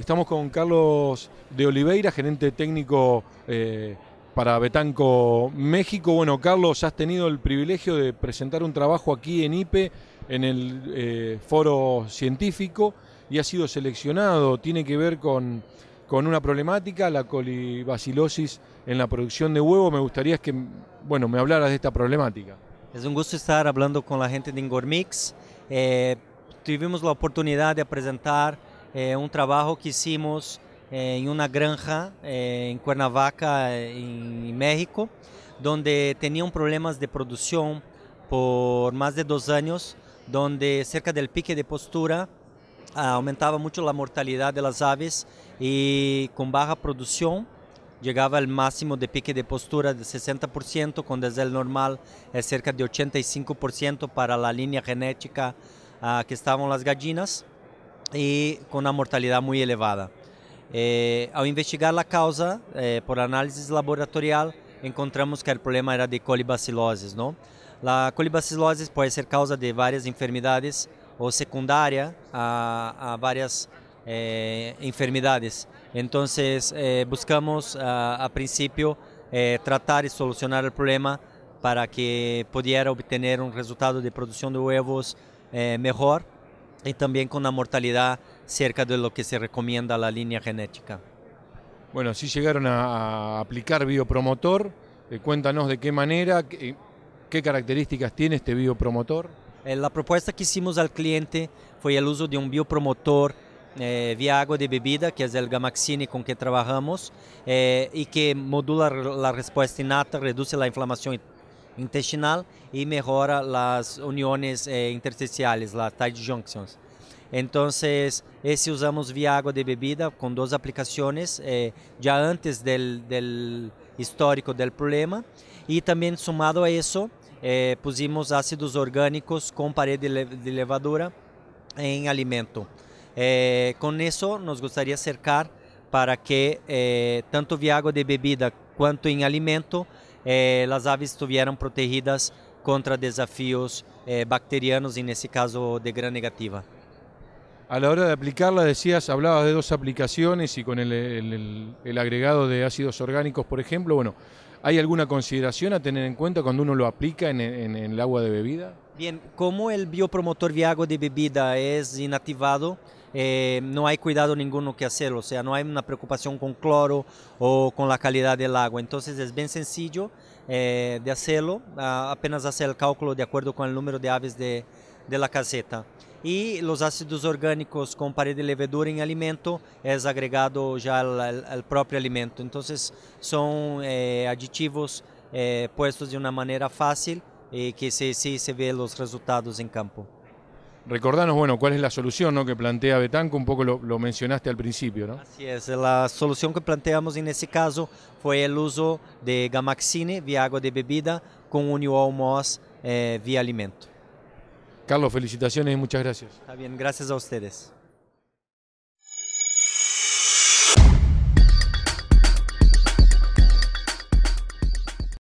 Estamos con Carlos de Oliveira, gerente técnico eh, para Betanco México. Bueno, Carlos, has tenido el privilegio de presentar un trabajo aquí en IPE, en el eh, foro científico, y ha sido seleccionado. Tiene que ver con, una problemática, la colibacilosis en la producción de huevo. Me gustaría que bueno, me hablaras de esta problemática. Es un gusto estar hablando con la gente de Ingormix. Eh, tuvimos la oportunidad de presentar eh, un trabajo que hicimos eh, en una granja eh, en Cuernavaca, en México, donde tenían problemas de producción por más de dos años, donde cerca del pique de postura ah, aumentaba mucho la mortalidad de las aves y con baja producción llegaba al máximo de pique de postura de 60%, con desde el normal es cerca de 85% para la línea genética ah, que estaban las gallinas. e com uma mortalidade muito elevada. Eh, Ao investigar a causa eh, por análise laboratorial, encontramos que o problema era de colibacilosis. não? A colibacilosis pode ser causa de várias enfermidades ou secundária a, a eh, enfermidades. Então, buscamos a, a tratar e solucionar o problema para que pudesse obter um resultado de produção de huevos melhor. y también con una mortalidad cerca de lo que se recomienda la línea genética. Bueno, si llegaron a aplicar biopromotor, eh, cuéntanos de qué manera, qué, eh, características tiene este biopromotor. Eh, la propuesta que hicimos al cliente fue el uso de un biopromotor vía agua de bebida, que es el Gamaxine con que trabajamos, y que modula la respuesta innata, reduce la inflamación y intestinal e mejora as uniões eh, intersticiales, as tight junctions. Então ese usamos via água de bebida com duas aplicaciones eh, antes del, del, histórico do problema. e também sumado a isso, eh, pusimos ácidos orgânicos com pared de, levadura em alimento. Eh, isso, eso, nos de cercar para que eh, tanto via água de bebida quanto em alimento eh, as aves estiveram protegidas contra desafios eh, bacterianos e, nesse caso, de gram negativa. a la hora de aplicarla decías, hablabas de dos aplicaciones y con el, agregado de ácidos orgánicos, por ejemplo, bueno, ¿hay alguna consideración a tener en cuenta cuando uno lo aplica en, el agua de bebida? Bien, como el biopromotor de de bebida es inactivado, eh, no hay cuidado ninguno que hacerlo, o sea, no hay una preocupación con cloro o con la calidad del agua. Entonces es bien sencillo eh, de hacerlo, ah, apenas hacer el cálculo de acuerdo con el número de aves de, de la caseta. Y los ácidos orgánicos con pared de levedura en alimento es agregado ya al, propio alimento. Entonces son eh, aditivos eh, puestos de una manera fácil y eh, que sí, sí se ve los resultados en campo. Recordanos, bueno, cuál es la solución ¿no? que plantea Betanco, un poco lo, mencionaste al principio, ¿no? Así es, la solución que planteamos en ese caso fue el uso de Gamaxine vía agua de bebida con un UOMOS vía alimento. Carlos, felicitaciones y muchas gracias. Está bien, gracias a ustedes.